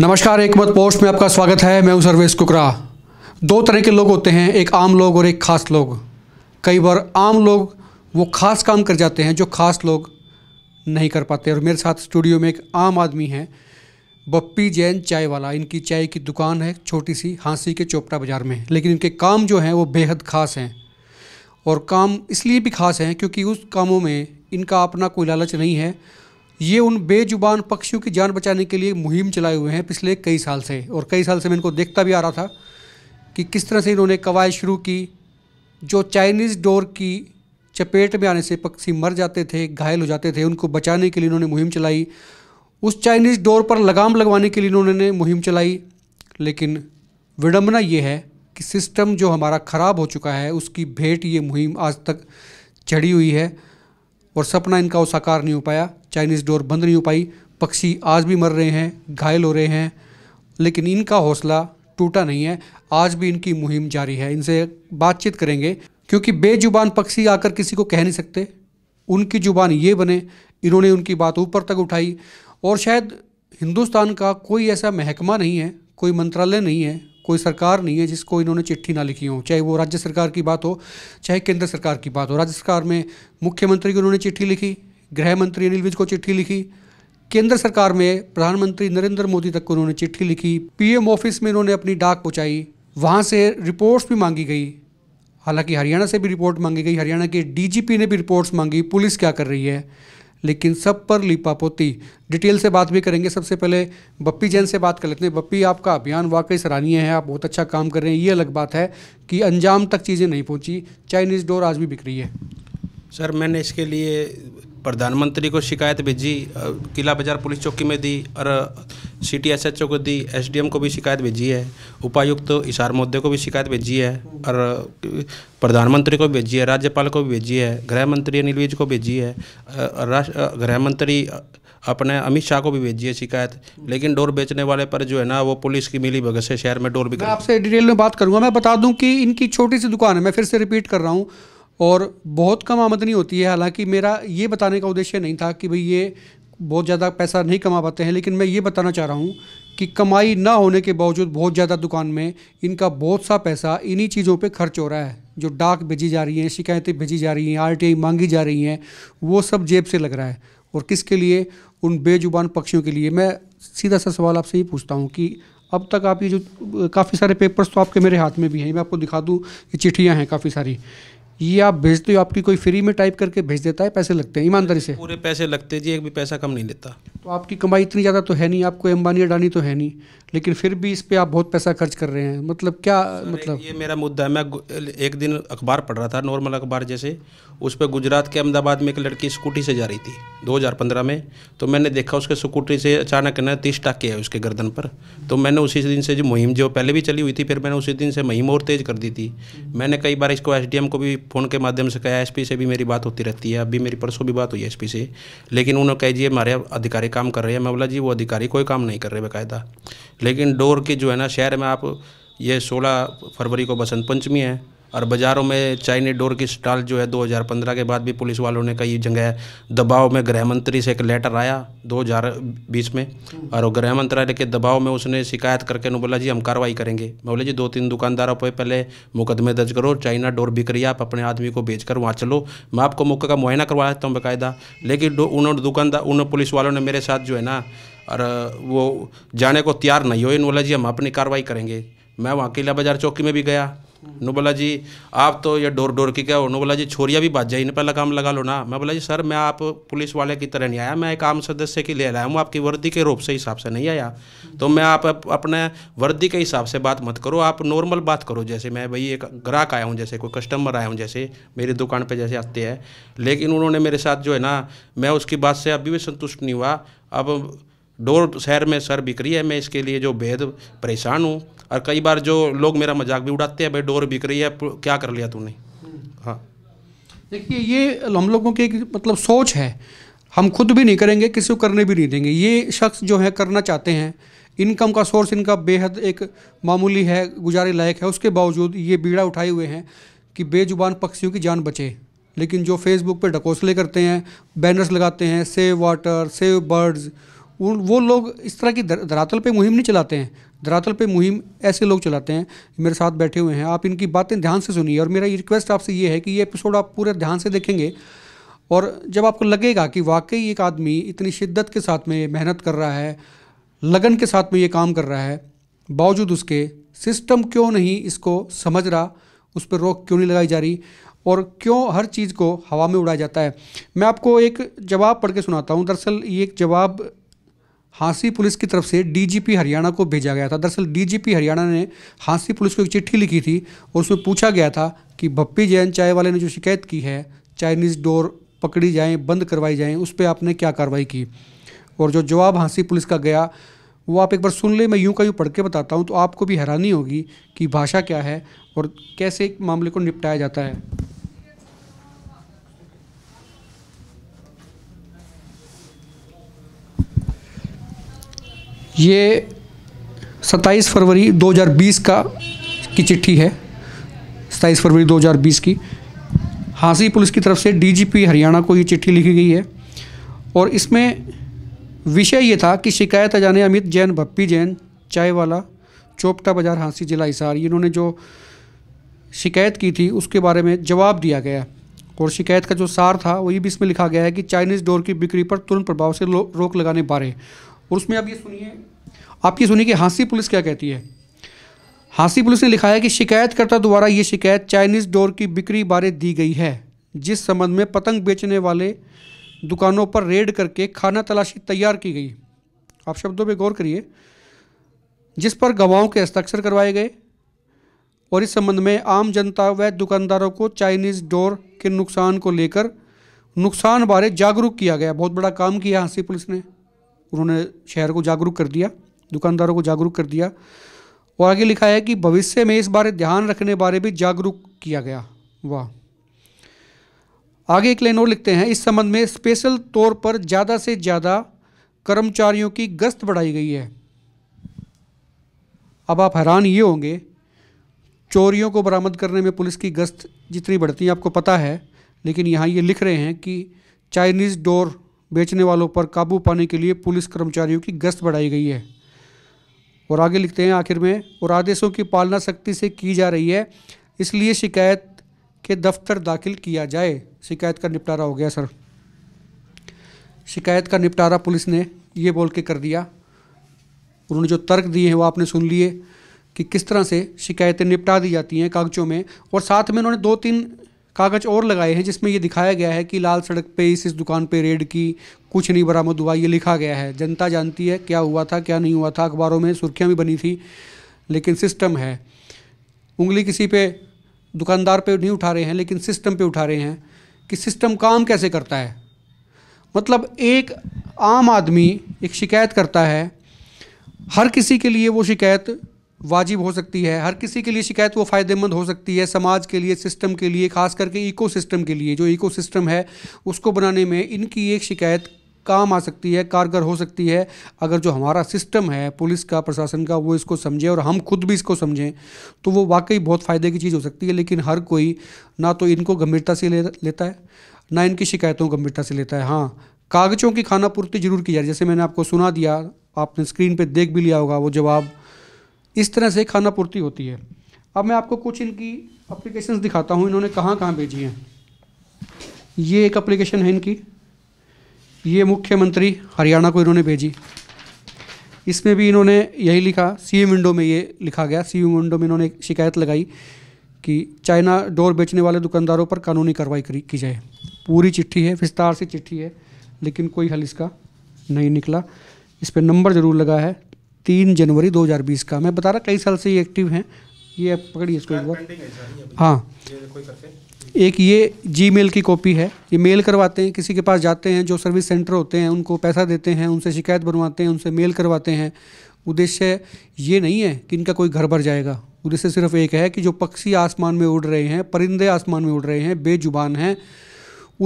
नमस्कार एक मत पोस्ट में आपका स्वागत है मैं हूं सर्वेश कुकरा दो तरह के लोग होते हैं एक आम लोग और एक खास लोग कई बार आम लोग वो खास काम कर जाते हैं जो खास लोग नहीं कर पाते और मेरे साथ स्टूडियो में एक आम आदमी है बप्पी जैन चाय वाला इनकी चाय की दुकान है छोटी सी हाँसी के चोपटा बाज़ार में लेकिन इनके काम जो हैं वो बेहद ख़ास हैं और काम इसलिए भी ख़ास हैं क्योंकि उस कामों में इनका अपना कोई लालच नहीं है ये उन बेजुबान पक्षियों की जान बचाने के लिए मुहिम चलाए हुए हैं पिछले कई साल से और कई साल से मैं इनको देखता भी आ रहा था कि किस तरह से इन्होंने कवायद शुरू की जो चाइनीज़ डोर की चपेट में आने से पक्षी मर जाते थे घायल हो जाते थे उनको बचाने के लिए इन्होंने मुहिम चलाई उस चाइनीज़ डोर पर लगाम लगवाने के लिए इन्होंने मुहिम चलाई लेकिन विडम्बना ये है कि सिस्टम जो हमारा ख़राब हो चुका है उसकी भेंट ये मुहिम आज तक चढ़ी हुई है और सपना इनका वो साकार नहीं हो पाया चाइनीज़ डोर बंद नहीं हो पाई पक्षी आज भी मर रहे हैं घायल हो रहे हैं लेकिन इनका हौसला टूटा नहीं है आज भी इनकी मुहिम जारी है इनसे बातचीत करेंगे क्योंकि बेजुबान पक्षी आकर किसी को कह नहीं सकते उनकी ज़ुबान ये बने इन्होंने उनकी बात ऊपर तक उठाई और शायद हिंदुस्तान का कोई ऐसा महकमा नहीं है कोई मंत्रालय नहीं है कोई सरकार नहीं है जिसको इन्होंने चिट्ठी ना लिखी हो चाहे वो राज्य सरकार की बात हो चाहे केंद्र सरकार की बात हो राज्य सरकार में मुख्यमंत्री को उन्होंने चिट्ठी लिखी गृह मंत्री अनिल विज को चिट्ठी लिखी केंद्र सरकार में प्रधानमंत्री नरेंद्र मोदी तक को उन्होंने चिट्ठी लिखी पीएम ऑफिस में उन्होंने अपनी डाक पहुंचाई वहाँ से रिपोर्ट्स भी मांगी गई हालांकि हरियाणा से भी रिपोर्ट मांगी गई हरियाणा के डीजीपी ने भी रिपोर्ट्स मांगी पुलिस क्या कर रही है लेकिन सब पर लिपा पोती डिटेल से बात भी करेंगे सबसे पहले बप्पी जैन से बात कर लेते हैं बप्पी आपका अभियान वाकई सराहनीय है आप बहुत अच्छा काम कर रहे हैं ये अलग बात है कि अंजाम तक चीज़ें नहीं पहुँची चाइनीज़ डोर आज भी बिक रही है सर मैंने इसके लिए प्रधानमंत्री को शिकायत भेजी किला बाजार पुलिस चौकी में दी और सिटी एसएचओ को दी एसडीएम को भी शिकायत भेजी है उपायुक्त तो इशार मोदे को भी शिकायत भेजी है और प्रधानमंत्री को भेजी है राज्यपाल को भी भेजी है गृह मंत्री अनिल विज को भेजी है गृह मंत्री अपने अमित शाह को भी भेजी है शिकायत लेकिन डोर बेचने वाले पर जो है ना वो पुलिस की मिली भगत से शहर में डोर भी आपसे डिटेल में बात करूँगा मैं बता दूँ कि इनकी छोटी सी दुकान है मैं फिर से रिपीट कर रहा हूँ और बहुत कम आमदनी होती है हालांकि मेरा ये बताने का उद्देश्य नहीं था कि भाई ये बहुत ज़्यादा पैसा नहीं कमा पाते हैं लेकिन मैं ये बताना चाह रहा हूँ कि कमाई ना होने के बावजूद बहुत ज़्यादा दुकान में इनका बहुत सा पैसा इन्हीं चीज़ों पे खर्च हो रहा है जो डाक भेजी जा रही हैं शिकायतें भेजी जा रही हैं आर मांगी जा रही हैं वो सब जेब से लग रहा है और किसके लिए उन बेजुबान पक्षियों के लिए मैं सीधा सा सवाल आपसे ये पूछता हूँ कि अब तक आप ये जो काफ़ी सारे पेपर्स तो आपके मेरे हाथ में भी हैं मैं आपको दिखा दूँ ये चिट्ठियाँ हैं काफ़ी सारी ये आप भेजते हो आपकी कोई फ्री में टाइप करके भेज देता है पैसे लगते हैं ईमानदारी से पूरे पैसे लगते जी एक भी पैसा कम नहीं लेता तो आपकी कमाई इतनी ज़्यादा तो है नहीं आपको अंबानी अडानी तो है नहीं लेकिन फिर भी इस पर आप बहुत पैसा खर्च कर रहे हैं मतलब क्या मतलब ये मेरा मुद्दा है मैं एक दिन अखबार पढ़ रहा था नॉर्मल अखबार जैसे उस पर गुजरात के अहमदाबाद में एक लड़की स्कूटी से जा रही थी 2015 में तो मैंने देखा उसके स्कूटी से अचानक ना तीस टाके है उसके गर्दन पर तो मैंने उसी दिन से जो मुहिम जो पहले भी चली हुई थी फिर मैंने उसी दिन से मुहिम और तेज़ कर दी थी मैंने कई बार इसको एस को भी फ़ोन के माध्यम से कहा एस से भी मेरी बात होती रहती है अभी मेरी परसों भी बात हुई एस से लेकिन उन्होंने कह जी हमारे अधिकारी काम कर रहे हैं मैं बोला जी वो अधिकारी कोई काम नहीं कर रहे बाकायदा लेकिन डोर के जो है ना शहर में आप ये 16 फरवरी को बसंत पंचमी है और बाज़ारों में चाइनीज डोर की स्टॉल जो है 2015 के बाद भी पुलिस वालों ने कई जगह दबाव में गृह मंत्री से एक लेटर आया 2020 में और गृह मंत्रालय के दबाव में उसने शिकायत करके उन्होंने बोला जी हम कार्रवाई करेंगे मैं बोले जी दो तीन दुकानदारों पर पहले मुकदमे दर्ज करो चाइना डोर बिक रही आप अपने आदमी को भेज कर वहाँ चलो मैं आपको मौके का मुआयना करवा देता हूँ बाकायदा लेकिन उन्होंने दुकानदार उन पुलिस वालों ने मेरे साथ जो है ना और वो जाने को तैयार नहीं हो इन बोला जी हम अपनी कार्रवाई करेंगे मैं वहाँ किला बाजार चौकी में भी गया नो बोला जी आप तो ये डोर डोर की क्या हो नो बोला जी छोरिया भी बात जाए इन पर लगाम लगा लो ना मैं बोला जी सर मैं आप पुलिस वाले की तरह नहीं आया मैं एक आम सदस्य के लिए आया हूँ आपकी वर्दी के रूप से हिसाब से नहीं आया तो मैं आप अपने वर्दी के हिसाब से बात मत करो आप नॉर्मल बात करो जैसे मैं भाई एक ग्राहक आया हूँ जैसे कोई कस्टमर आया हूँ जैसे मेरी दुकान पर जैसे आते हैं लेकिन उन्होंने मेरे साथ जो है ना मैं उसकी बात से अभी भी संतुष्ट नहीं हुआ अब डोर शहर में सर बिक रही है मैं इसके लिए जो बेहद परेशान हूँ और कई बार जो लोग मेरा मजाक भी उड़ाते हैं भाई डोर बिक रही है क्या कर लिया तूने हाँ देखिए ये हम लोगों की मतलब सोच है हम खुद भी नहीं करेंगे किसी को करने भी नहीं देंगे ये शख्स जो है करना चाहते हैं इनकम का सोर्स इनका बेहद एक मामूली है गुजारे लायक है उसके बावजूद ये बीड़ा उठाए हुए हैं कि बेजुबान पक्षियों की जान बचे लेकिन जो फेसबुक पर डकोसले करते हैं बैनर्स लगाते हैं सेव वाटर सेव बर्ड्स वो लोग इस तरह की धरातल पर मुहिम नहीं चलाते हैं धरातल पे मुहिम ऐसे लोग चलाते हैं मेरे साथ बैठे हुए हैं आप इनकी बातें ध्यान से सुनिए और मेरा ये रिक्वेस्ट आपसे ये है कि ये एपिसोड आप पूरे ध्यान से देखेंगे और जब आपको लगेगा कि वाकई एक आदमी इतनी शिद्दत के साथ में मेहनत कर रहा है लगन के साथ में ये काम कर रहा है बावजूद उसके सिस्टम क्यों नहीं इसको समझ रहा उस पर रोक क्यों नहीं लगाई जा रही और क्यों हर चीज़ को हवा में उड़ाया जाता है मैं आपको एक जवाब पढ़ के सुनाता हूँ दरअसल ये एक जवाब हांसी पुलिस की तरफ से डीजीपी हरियाणा को भेजा गया था दरअसल डीजीपी हरियाणा ने हांसी पुलिस को एक चिट्ठी लिखी थी और उसमें पूछा गया था कि भप्पी जैन चाय वाले ने जो शिकायत की है चाइनीज़ डोर पकड़ी जाएँ बंद करवाई जाएँ उस पर आपने क्या कार्रवाई की और जो जवाब हांसी पुलिस का गया वो आप एक बार सुन ले मैं यूँ का यूँ पढ़ के बताता हूँ तो आपको भी हैरानी होगी कि भाषा क्या है और कैसे मामले को निपटाया जाता है ये 27 फरवरी 2020 का की चिट्ठी है 27 फरवरी 2020 की हांसी पुलिस की तरफ से डीजीपी हरियाणा को ये चिट्ठी लिखी गई है और इसमें विषय ये था कि शिकायत अजाने अमित जैन भप्पी जैन चाय वाला चोपटा बाजार हांसी जिला हिसार इन्होंने जो शिकायत की थी उसके बारे में जवाब दिया गया और शिकायत का जो सार था वही भी इसमें लिखा गया है कि चाइनीज़ डोर की बिक्री पर तुरंत प्रभाव से रोक लगाने बारे और उसमें आप ये सुनिए आप ये सुनिए कि हांसी पुलिस क्या कहती है हांसी पुलिस ने लिखा है कि शिकायतकर्ता द्वारा ये शिकायत चाइनीज़ डोर की बिक्री बारे दी गई है जिस संबंध में पतंग बेचने वाले दुकानों पर रेड करके खाना तलाशी तैयार की गई आप शब्दों पर गौर करिए जिस पर गवाहों के हस्ताक्षर करवाए गए और इस संबंध में आम जनता व दुकानदारों को चाइनीज़ डोर के नुकसान को लेकर नुकसान बारे जागरूक किया गया बहुत बड़ा काम किया हांसी पुलिस ने उन्होंने शहर को जागरूक कर दिया दुकानदारों को जागरूक कर दिया और आगे लिखा है कि भविष्य में इस बारे ध्यान रखने बारे भी जागरूक किया गया वाह आगे एक लाइन और लिखते हैं इस संबंध में स्पेशल तौर पर ज़्यादा से ज़्यादा कर्मचारियों की गश्त बढ़ाई गई है अब आप हैरान ये होंगे चोरियों को बरामद करने में पुलिस की गश्त जितनी बढ़ती है आपको पता है लेकिन यहाँ ये लिख रहे हैं कि चाइनीज़ डोर बेचने वालों पर काबू पाने के लिए पुलिस कर्मचारियों की गश्त बढ़ाई गई है और आगे लिखते हैं आखिर में और आदेशों की पालना सख्ती से की जा रही है इसलिए शिकायत के दफ्तर दाखिल किया जाए शिकायत का निपटारा हो गया सर शिकायत का निपटारा पुलिस ने ये बोल के कर दिया उन्होंने जो तर्क दिए हैं वो आपने सुन लिए कि किस तरह से शिकायतें निपटा दी जाती हैं कागजों में और साथ में उन्होंने दो तीन कागज और लगाए हैं जिसमें ये दिखाया गया है कि लाल सड़क पे इस इस दुकान पे रेड की कुछ नहीं बरामद हुआ ये लिखा गया है जनता जानती है क्या हुआ था क्या नहीं हुआ था अखबारों में सुर्खियाँ भी बनी थी लेकिन सिस्टम है उंगली किसी पे दुकानदार पे नहीं उठा रहे हैं लेकिन सिस्टम पे उठा रहे हैं कि सिस्टम काम कैसे करता है मतलब एक आम आदमी एक शिकायत करता है हर किसी के लिए वो शिकायत वाजिब हो सकती है हर किसी के लिए शिकायत वो फ़ायदेमंद हो सकती है समाज के लिए सिस्टम के लिए खास करके सिस्टम के लिए जो सिस्टम है उसको बनाने में इनकी एक शिकायत काम आ सकती है कारगर हो सकती है अगर जो हमारा सिस्टम है पुलिस का प्रशासन का वो इसको समझे और हम खुद भी इसको समझें तो वो वाकई बहुत फ़ायदे की चीज़ हो सकती है लेकिन हर कोई ना तो इनको गंभीरता से ले लेता है ना इनकी शिकायतों को गंभीरता से लेता है हाँ कागज़ों की खाना पूर्ति जरूर की जा रही है जैसे मैंने आपको सुना दिया आपने स्क्रीन पर देख भी लिया होगा वो जवाब इस तरह से खाना पूर्ति होती है अब मैं आपको कुछ इनकी अप्लीकेशंस दिखाता हूँ इन्होंने कहाँ कहाँ भेजी हैं ये एक अप्लीकेशन है इनकी ये मुख्यमंत्री हरियाणा को इन्होंने भेजी इसमें भी इन्होंने यही लिखा सी विंडो में ये लिखा गया सी विंडो में इन्होंने शिकायत लगाई कि चाइना डोर बेचने वाले दुकानदारों पर कानूनी कार्रवाई की जाए पूरी चिट्ठी है विस्तार से चिट्ठी है लेकिन कोई हल इसका नहीं निकला इस पर नंबर ज़रूर लगा है तीन जनवरी 2020 का मैं बता रहा कई साल से ये एक्टिव हैं ये आप पकड़िए इसको एक बार हाँ एक ये जीमेल की कॉपी है ये मेल करवाते हैं किसी के पास जाते हैं जो सर्विस सेंटर होते हैं उनको पैसा देते हैं उनसे शिकायत बनवाते हैं उनसे मेल करवाते हैं उद्देश्य ये नहीं है कि इनका कोई घर भर जाएगा उद्देश्य सिर्फ एक है कि जो पक्षी आसमान में उड़ रहे हैं परिंदे आसमान में उड़ रहे हैं बेजुबान हैं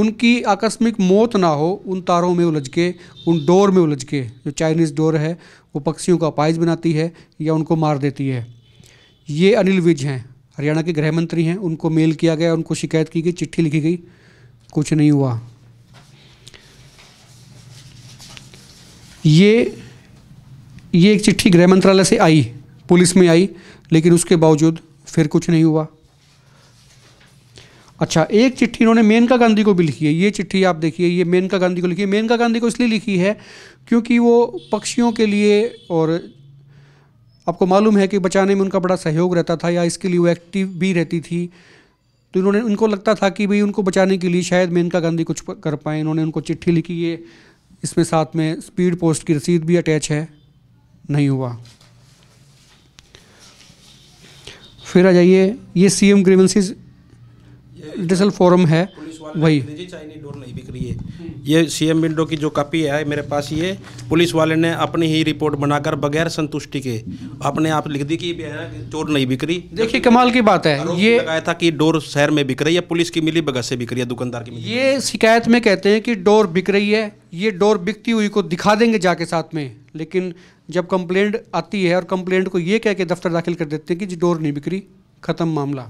उनकी आकस्मिक मौत ना हो उन तारों में उलझ के उन डोर में उलझ के जो चाइनीज़ डोर है वो पक्षियों का अपाइज बनाती है या उनको मार देती है ये अनिल विज हैं हरियाणा के गृह मंत्री हैं उनको मेल किया गया उनको शिकायत की गई चिट्ठी लिखी गई कुछ नहीं हुआ ये ये एक चिट्ठी गृह मंत्रालय से आई पुलिस में आई लेकिन उसके बावजूद फिर कुछ नहीं हुआ अच्छा एक चिट्ठी इन्होंने मेनका गांधी को भी लिखी है ये चिट्ठी आप देखिए ये मेनका गांधी को लिखी है मेनका गांधी को इसलिए लिखी है क्योंकि वो पक्षियों के लिए और आपको मालूम है कि बचाने में उनका बड़ा सहयोग रहता था या इसके लिए वो एक्टिव भी रहती थी तो इन्होंने उनको लगता था कि भाई उनको बचाने के लिए शायद मेनका गांधी कुछ कर पाए इन्होंने उनको चिट्ठी लिखी है इसमें साथ में स्पीड पोस्ट की रसीद भी अटैच है नहीं हुआ फिर आ जाइए ये C M grievances digital forum है वही चाइनी डोर नहीं बिक रही है ये सीएम विंडो की जो कॉपी है मेरे पास ये पुलिस वाले ने अपनी ही रिपोर्ट बनाकर बगैर संतुष्टि के अपने आप लिख दी कि चोर नहीं बिक रही देखिए कमाल की बात है ये लगाया था कि डोर शहर में बिक रही है पुलिस की मिली बगत से बिक रही है दुकानदार की ये शिकायत में कहते हैं कि डोर बिक रही है ये डोर बिकती हुई को दिखा देंगे जाके साथ में लेकिन जब कंप्लेंट आती है और कंप्लेंट को ये कह के दफ्तर दाखिल कर देते हैं कि जी डोर नहीं बिक रही ख़त्म मामला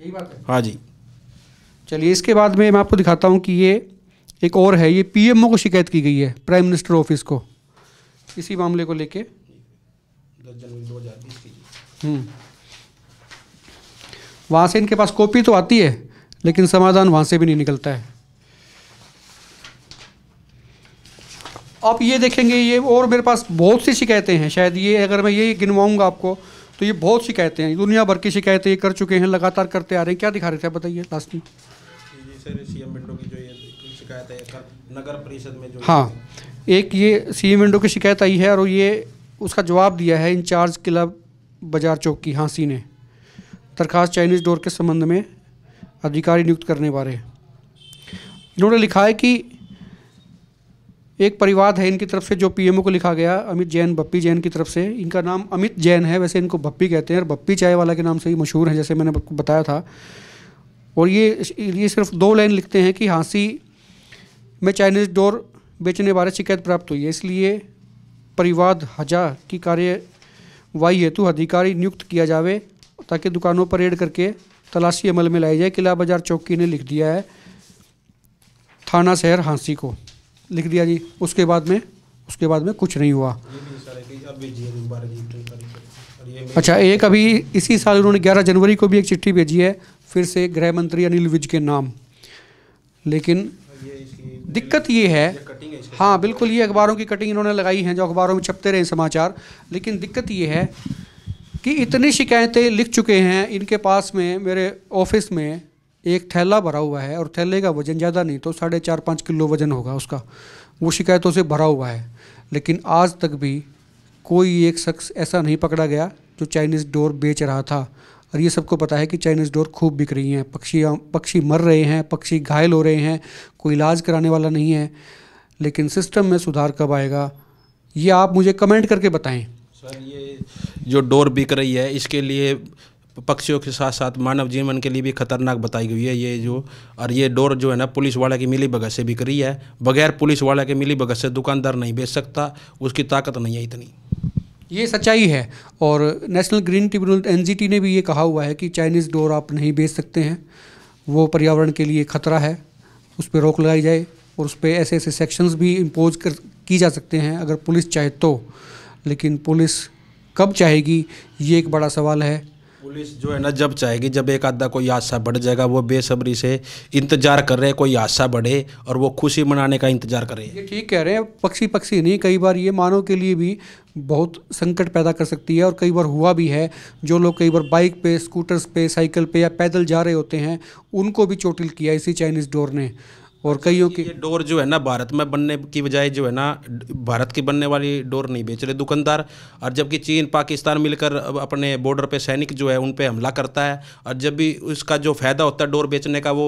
यही बात है हाँ जी चलिए इसके बाद में मैं आपको दिखाता हूँ कि ये एक और है ये पीएमओ को शिकायत की गई है प्राइम मिनिस्टर ऑफिस को इसी मामले को लेके हम्म। वहाँ से इनके पास कॉपी तो आती है लेकिन समाधान वहाँ से भी नहीं निकलता है आप ये देखेंगे ये और मेरे पास बहुत सी शिकायतें हैं शायद ये अगर मैं ये गिनवाऊंगा आपको तो ये बहुत शिकायतें हैं दुनिया भर की शिकायतें ये कर चुके हैं लगातार करते आ रहे हैं क्या दिखा रहे थे आप बताइए लास्ट में हाँ एक ये सी एम विंडो की शिकायत आई है और ये उसका जवाब दिया है इंचार्ज क्लब बाजार चौक की हांसी ने दरखास्त चाइनीज़ डोर के संबंध में अधिकारी नियुक्त करने बारे इन्होंने लिखा है कि एक परिवार है इनकी तरफ से जो पीएमओ को लिखा गया अमित जैन बप्पी जैन की तरफ से इनका नाम अमित जैन है वैसे इनको बप्पी कहते हैं और बप्पी चाय वाला के नाम से ही मशहूर है जैसे मैंने बताया था और ये ये सिर्फ दो लाइन लिखते हैं कि हाँसी में चाइनीज डोर बेचने बारे शिकायत प्राप्त हुई है इसलिए परिवाद हजा की कार्यवाही हेतु अधिकारी नियुक्त किया जावे ताकि दुकानों पर रेड करके तलाशी अमल में लाई जाए किला बाजार चौकी ने लिख दिया है थाना शहर हाँसी को लिख दिया जी उसके बाद में उसके बाद में कुछ नहीं हुआ अच्छा एक अभी इसी साल उन्होंने 11 जनवरी को भी एक चिट्ठी भेजी है फिर से गृह मंत्री अनिल विज के नाम लेकिन दिक्कत ये है हाँ बिल्कुल ये अखबारों की कटिंग इन्होंने लगाई है जो अखबारों में छपते रहे समाचार लेकिन दिक्कत ये है कि इतनी शिकायतें लिख चुके हैं इनके पास में मेरे ऑफिस में एक थैला भरा हुआ है और थैले का वज़न ज़्यादा नहीं तो साढ़े चार पाँच किलो वज़न होगा उसका वो शिकायतों से भरा हुआ है लेकिन आज तक भी कोई एक शख्स ऐसा नहीं पकड़ा गया जो चाइनीज़ डोर बेच रहा था और ये सबको पता है कि चाइनीज़ डोर खूब बिक रही हैं पक्षी पक्षी मर रहे हैं पक्षी घायल हो रहे हैं कोई इलाज कराने वाला नहीं है लेकिन सिस्टम में सुधार कब आएगा ये आप मुझे कमेंट करके बताएं सर ये जो डोर बिक रही है इसके लिए पक्षियों के साथ साथ मानव जीवन के लिए भी खतरनाक बताई गई है ये जो और ये डोर जो है ना पुलिस वाला की मिली भगत से बिक रही है बगैर पुलिस वाला के मिली भगत से दुकानदार नहीं बेच सकता उसकी ताकत नहीं है इतनी ये सच्चाई है और नेशनल ग्रीन ट्रिब्यूनल एन ने भी ये कहा हुआ है कि चाइनीज़ डोर आप नहीं बेच सकते हैं वो पर्यावरण के लिए खतरा है उस पर रोक लगाई जाए और उस पर ऐसे ऐसे सेक्शंस भी इम्पोज कर की जा सकते हैं अगर पुलिस चाहे तो लेकिन पुलिस कब चाहेगी ये एक बड़ा सवाल है पुलिस जो है ना जब चाहेगी जब एक आधा कोई हादसा बढ़ जाएगा वो बेसब्री से इंतजार कर रहे हैं कोई हादसा बढ़े और वो खुशी मनाने का इंतजार कर रहे हैं ये ठीक कह रहे हैं पक्षी पक्षी नहीं कई बार ये मानव के लिए भी बहुत संकट पैदा कर सकती है और कई बार हुआ भी है जो लोग कई बार बाइक पे स्कूटर्स पे साइकिल पे या पैदल जा रहे होते हैं उनको भी चोटिल किया इसी चाइनीज़ डोर ने और कईयों की डोर जो है ना भारत में बनने की बजाय जो है ना भारत की बनने वाली डोर नहीं बेच रहे दुकानदार और जबकि चीन पाकिस्तान मिलकर अपने बॉर्डर पे सैनिक जो है उन पे हमला करता है और जब भी उसका जो फ़ायदा होता है डोर बेचने का वो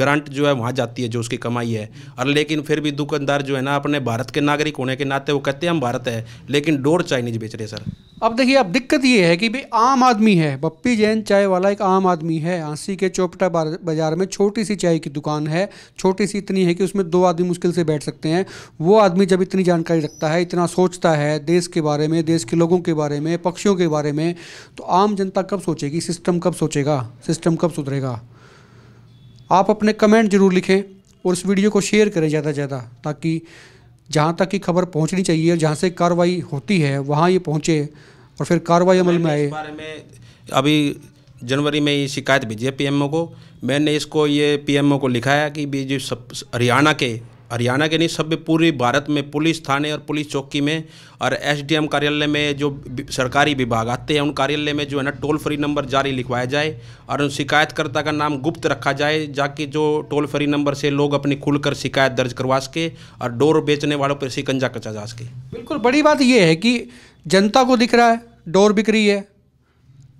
ग्रांट जो है वहाँ जाती है जो उसकी कमाई है और लेकिन फिर भी दुकानदार जो है ना अपने भारत के नागरिक होने के नाते वो कहते हैं हम भारत है लेकिन डोर चाइनीज बेच रहे सर अब देखिए अब दिक्कत ये है कि भाई आम आदमी है पप्पी जैन चाय वाला एक आम आदमी है आंसी के चौपटा बाजार में छोटी सी चाय की दुकान है छोटी प्रैक्टिस इतनी है कि उसमें दो आदमी मुश्किल से बैठ सकते हैं वो आदमी जब इतनी जानकारी रखता है इतना सोचता है देश के बारे में देश के लोगों के बारे में पक्षियों के बारे में तो आम जनता कब सोचेगी सिस्टम कब सोचेगा सिस्टम कब सुधरेगा आप अपने कमेंट जरूर लिखें और इस वीडियो को शेयर करें ज़्यादा से ज़्यादा ताकि जहाँ तक की खबर पहुँचनी चाहिए और जहाँ से कार्रवाई होती है वहाँ ये पहुँचे और फिर कार्रवाई अमल में आए बारे में अभी जनवरी में ये शिकायत भेजी है पीएमओ को मैंने इसको ये पीएमओ को लिखाया कि भी जो सब हरियाणा के हरियाणा के नहीं सब पूरे भारत में पुलिस थाने और पुलिस चौकी में और एसडीएम कार्यालय में जो सरकारी विभाग आते हैं उन कार्यालय में जो है ना टोल फ्री नंबर जारी लिखवाया जाए और उन शिकायतकर्ता का नाम गुप्त रखा जाए जाकि जो टोल फ्री नंबर से लोग अपनी खुलकर शिकायत दर्ज करवा सके और डोर बेचने वालों पर शिकंजा कचा जा सके बिल्कुल बड़ी बात यह है कि जनता को दिख रहा है डोर बिक रही है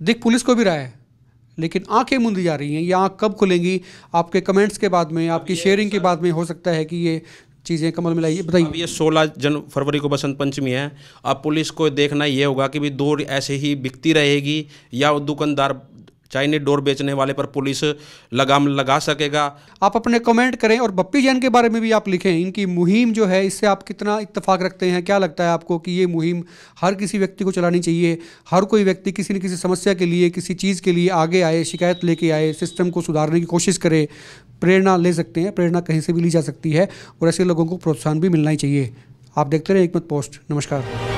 दिख पुलिस को भी रहा है लेकिन आंखें मुंदी जा रही हैं ये आँख कब खुलेंगी आपके कमेंट्स के बाद में आपकी शेयरिंग के बाद में हो सकता है कि ये चीज़ें कमल में लाइए बताइए ये सोलह जन फरवरी को बसंत पंचमी है अब पुलिस को देखना ये होगा कि भी दो ऐसे ही बिकती रहेगी या दुकानदार चाइनीज डोर बेचने वाले पर पुलिस लगाम लगा सकेगा आप अपने कमेंट करें और बप्पी जैन के बारे में भी आप लिखें इनकी मुहिम जो है इससे आप कितना इत्तेफाक रखते हैं क्या लगता है आपको कि ये मुहिम हर किसी व्यक्ति को चलानी चाहिए हर कोई व्यक्ति किसी न किसी समस्या के लिए किसी चीज़ के लिए आगे आए शिकायत लेके आए सिस्टम को सुधारने की कोशिश करे प्रेरणा ले सकते हैं प्रेरणा कहीं से भी ली जा सकती है और ऐसे लोगों को प्रोत्साहन भी मिलना ही चाहिए आप देखते रहें एक मत पोस्ट नमस्कार